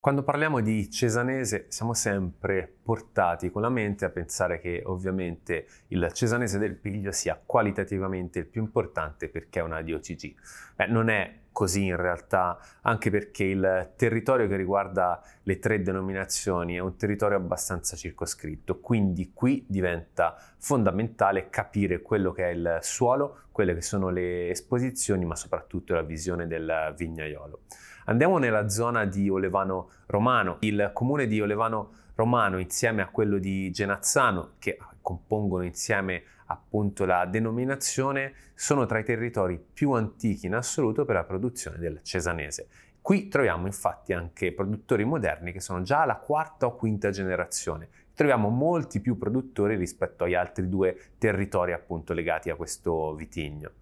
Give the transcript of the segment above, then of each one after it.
Quando parliamo di cesanese siamo sempre portati con la mente a pensare che ovviamente il cesanese del Piglio sia qualitativamente il più importante perché è una DOCG. Beh, non è così in realtà, anche perché il territorio che riguarda le tre denominazioni è un territorio abbastanza circoscritto, quindi qui diventa fondamentale capire quello che è il suolo, quelle che sono le esposizioni, ma soprattutto la visione del vignaiolo. Andiamo nella zona di Olevano Romano. Il comune di Olevano Romano insieme a quello di Genazzano, che compongono insieme appunto la denominazione, sono tra i territori più antichi in assoluto per la produzione del cesanese. Qui troviamo infatti anche produttori moderni che sono già alla quarta o quinta generazione. Troviamo molti più produttori rispetto agli altri due territori appunto legati a questo vitigno.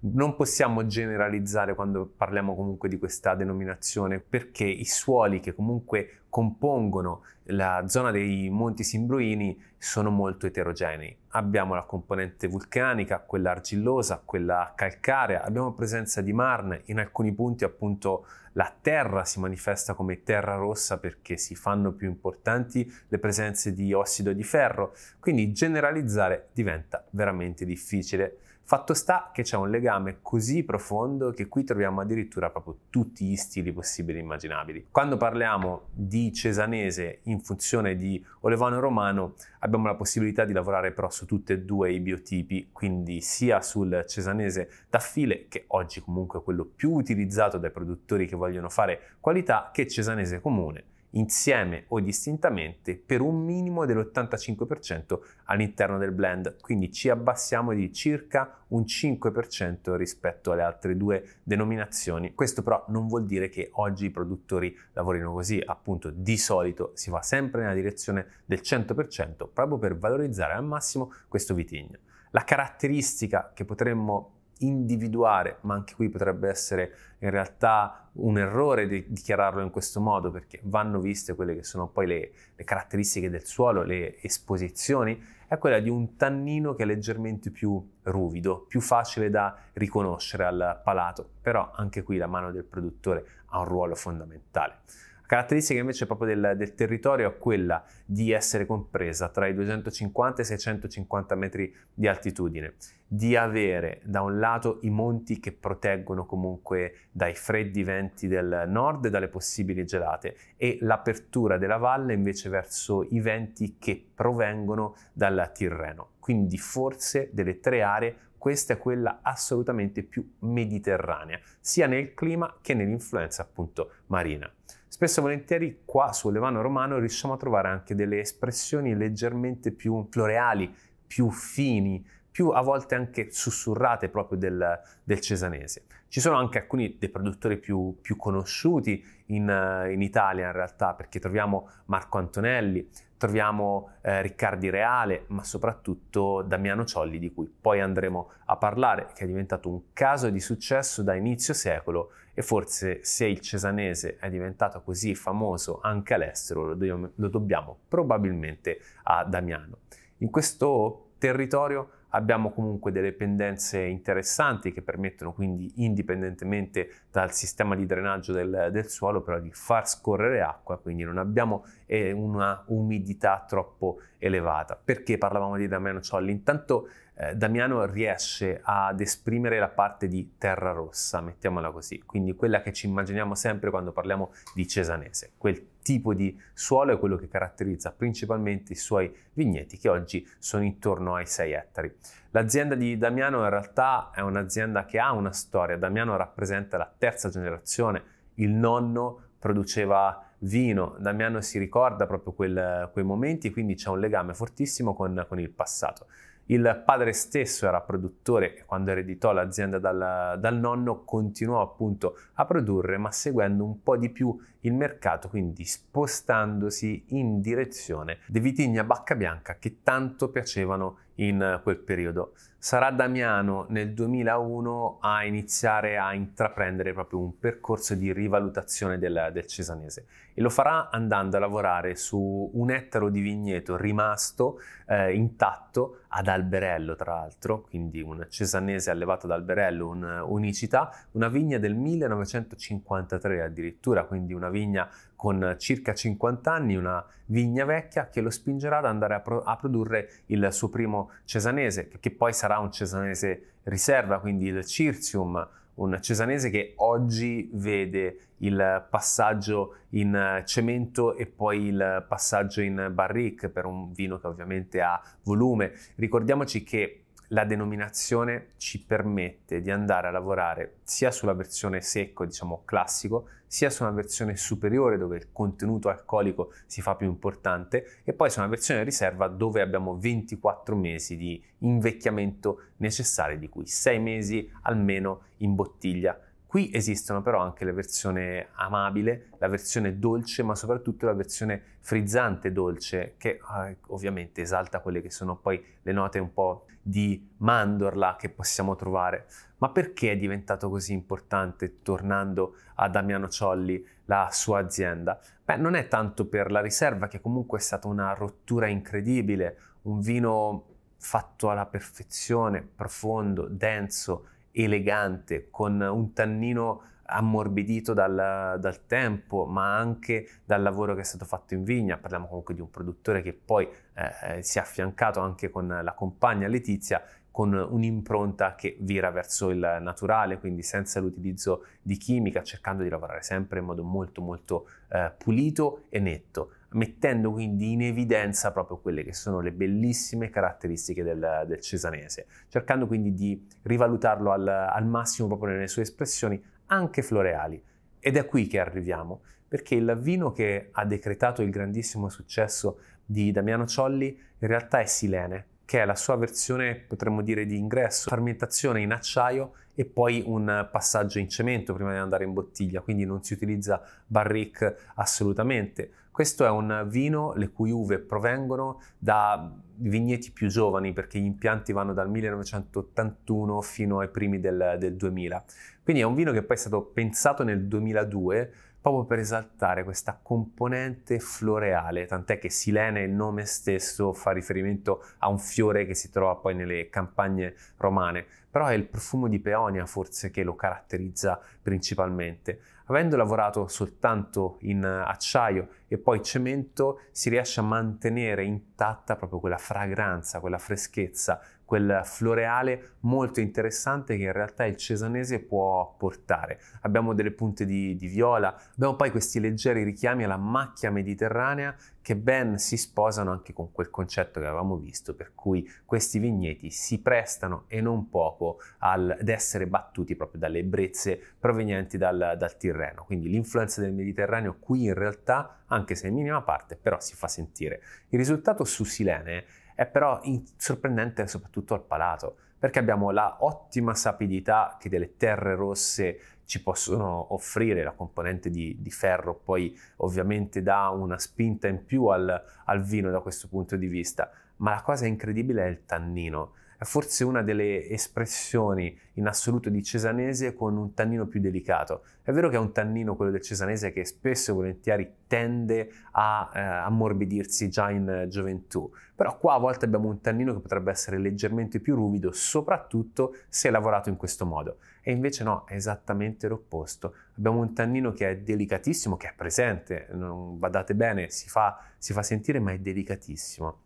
Non possiamo generalizzare quando parliamo comunque di questa denominazione perché i suoli che comunque compongono la zona dei Monti Simbruini sono molto eterogenei. Abbiamo la componente vulcanica, quella argillosa, quella calcarea, abbiamo presenza di marne, in alcuni punti appunto la terra si manifesta come terra rossa perché si fanno più importanti le presenze di ossido di ferro, quindi generalizzare diventa veramente difficile. Fatto sta che c'è un legame così profondo che qui troviamo addirittura proprio tutti gli stili possibili e immaginabili. Quando parliamo di cesanese in funzione di olevano romano, abbiamo la possibilità di lavorare però su tutti e due i biotipi, quindi sia sul cesanese da file, che oggi comunque è quello più utilizzato dai produttori che vogliono fare qualità, che cesanese comune insieme o distintamente per un minimo dell'85% all'interno del blend, quindi ci abbassiamo di circa un 5% rispetto alle altre due denominazioni. Questo però non vuol dire che oggi i produttori lavorino così, appunto di solito si va sempre nella direzione del 100% proprio per valorizzare al massimo questo vitigno. La caratteristica che potremmo individuare, ma anche qui potrebbe essere in realtà un errore di dichiararlo in questo modo, perché vanno viste quelle che sono poi le, le caratteristiche del suolo, le esposizioni, è quella di un tannino che è leggermente più ruvido, più facile da riconoscere al palato, però anche qui la mano del produttore ha un ruolo fondamentale. Caratteristica invece proprio del, del territorio è quella di essere compresa tra i 250 e i 650 metri di altitudine, di avere da un lato i monti che proteggono comunque dai freddi venti del nord e dalle possibili gelate e l'apertura della valle invece verso i venti che provengono dal Tirreno. Quindi forse delle tre aree questa è quella assolutamente più mediterranea, sia nel clima che nell'influenza appunto marina. Spesso e volentieri qua sul Levano Romano riusciamo a trovare anche delle espressioni leggermente più floreali, più fini, più a volte anche sussurrate proprio del, del cesanese. Ci sono anche alcuni dei produttori più, più conosciuti in, in Italia in realtà, perché troviamo Marco Antonelli, troviamo eh, Riccardi Reale, ma soprattutto Damiano Ciolli, di cui poi andremo a parlare, che è diventato un caso di successo da inizio secolo e forse se il cesanese è diventato così famoso anche all'estero, lo, do- lo dobbiamo probabilmente a Damiano. In questo territorio Abbiamo comunque delle pendenze interessanti che permettono quindi indipendentemente dal sistema di drenaggio del, del suolo però di far scorrere acqua, quindi non abbiamo eh, una umidità troppo elevata. Perché parlavamo di Damiano Ciolli? Intanto eh, Damiano riesce ad esprimere la parte di terra rossa, mettiamola così, quindi quella che ci immaginiamo sempre quando parliamo di cesanese, quel tipo di suolo è quello che caratterizza principalmente i suoi vigneti, che oggi sono intorno ai 6 ettari. L'azienda di Damiano in realtà è un'azienda che ha una storia. Damiano rappresenta la terza generazione, il nonno produceva vino. Damiano si ricorda proprio quel, quei momenti, quindi c'è un legame fortissimo con, con il passato. Il padre stesso era produttore e quando ereditò l'azienda dal, dal, nonno continuò appunto a produrre ma seguendo un po' di più il mercato, quindi spostandosi in direzione dei vitigni a bacca bianca che tanto piacevano in quel periodo sarà Damiano nel 2001 a iniziare a intraprendere proprio un percorso di rivalutazione del, del, cesanese e lo farà andando a lavorare su un ettaro di vigneto rimasto eh, intatto ad Alberello tra l'altro, quindi un cesanese allevato ad Alberello, un'unicità una vigna del 1953 addirittura, quindi una vigna con circa 50 anni, una vigna vecchia che lo spingerà ad andare a, pro- a produrre il suo primo cesanese che poi sarà sarà un cesanese riserva, quindi il Circium, un cesanese che oggi vede il passaggio in cemento e poi il passaggio in barrique per un vino che ovviamente ha volume. Ricordiamoci che la denominazione ci permette di andare a lavorare sia sulla versione secco, diciamo classico, sia su una versione superiore dove il contenuto alcolico si fa più importante e poi su una versione riserva dove abbiamo 24 mesi di invecchiamento necessari, di cui 6 mesi almeno in bottiglia Qui esistono però anche la versione amabile, la versione dolce, ma soprattutto la versione frizzante dolce, che eh, ovviamente esalta quelle che sono poi le note un po' di mandorla che possiamo trovare. Ma perché è diventato così importante, tornando a Damiano Ciolli, la sua azienda? Beh, non è tanto per la riserva, che comunque è stata una rottura incredibile, un vino fatto alla perfezione, profondo, denso, elegante, con un tannino ammorbidito dal, dal, tempo, ma anche dal lavoro che è stato fatto in vigna. Parliamo comunque di un produttore che poi eh, eh, si è affiancato anche con la compagna Letizia con un'impronta che vira verso il naturale, quindi senza l'utilizzo di chimica, cercando di lavorare sempre in modo molto molto eh, pulito e netto mettendo quindi in evidenza proprio quelle che sono le bellissime caratteristiche del, del cesanese, cercando quindi di rivalutarlo al, al massimo proprio nelle sue espressioni, anche floreali. Ed è qui che arriviamo, perché il vino che ha decretato il grandissimo successo di Damiano Ciolli in realtà è Silene, che è la sua versione, potremmo dire, di ingresso, fermentazione in acciaio e poi un passaggio in cemento prima di andare in bottiglia, quindi non si utilizza barrique assolutamente. Questo è un vino le cui uve provengono da vigneti più giovani perché gli impianti vanno dal 1981 fino ai primi del, del 2000. Quindi è un vino che poi è stato pensato nel 2002 proprio per esaltare questa componente floreale, tant'è che Silene, il nome stesso, fa riferimento a un fiore che si trova poi nelle campagne romane, però è il profumo di peonia forse che lo caratterizza principalmente. Avendo lavorato soltanto in acciaio e poi cemento, si riesce a mantenere intatta proprio quella fragranza, quella freschezza quel floreale molto interessante che in realtà il cesanese può portare. Abbiamo delle punte di, di viola, abbiamo poi questi leggeri richiami alla macchia mediterranea che ben si sposano anche con quel concetto che avevamo visto, per cui questi vigneti si prestano e non poco al, ad essere battuti proprio dalle ebbrezze provenienti dal, dal Tirreno. Quindi l'influenza del Mediterraneo qui in realtà, anche se in minima parte, però si fa sentire. Il risultato su Silene è però in- sorprendente soprattutto al palato, perché abbiamo la ottima sapidità che delle terre rosse ci possono offrire, la componente di, di ferro poi ovviamente dà una spinta in più al, al vino da questo punto di vista, ma la cosa incredibile è il tannino è forse una delle espressioni in assoluto di cesanese con un tannino più delicato. È vero che è un tannino quello del cesanese che spesso e volentieri tende a eh, ammorbidirsi già in eh, gioventù, però qua a volte abbiamo un tannino che potrebbe essere leggermente più ruvido, soprattutto se lavorato in questo modo. E invece no, è esattamente l'opposto. Abbiamo un tannino che è delicatissimo, che è presente, non, badate bene, si fa, si fa sentire ma è delicatissimo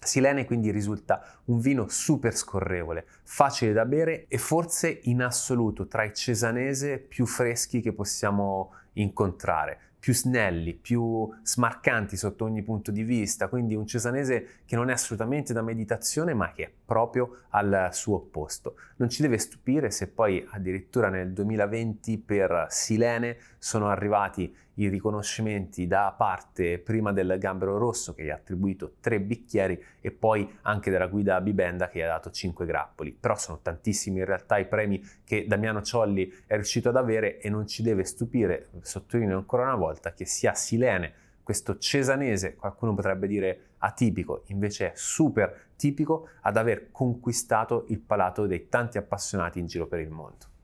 Silene quindi risulta un vino super scorrevole, facile da bere e forse in assoluto tra i cesanese più freschi che possiamo incontrare, più snelli, più smarcanti sotto ogni punto di vista, quindi un cesanese che non è assolutamente da meditazione ma che è proprio al suo opposto. Non ci deve stupire se poi addirittura nel 2020 per Silene sono arrivati i riconoscimenti da parte prima del Gambero Rosso che gli ha attribuito tre bicchieri e poi anche della guida Bibenda che gli ha dato cinque grappoli. Però sono tantissimi in realtà i premi che Damiano Ciolli è riuscito ad avere e non ci deve stupire, sottolineo ancora una volta, che sia Silene questo cesanese, qualcuno potrebbe dire atipico, invece è super tipico ad aver conquistato il palato dei tanti appassionati in giro per il mondo.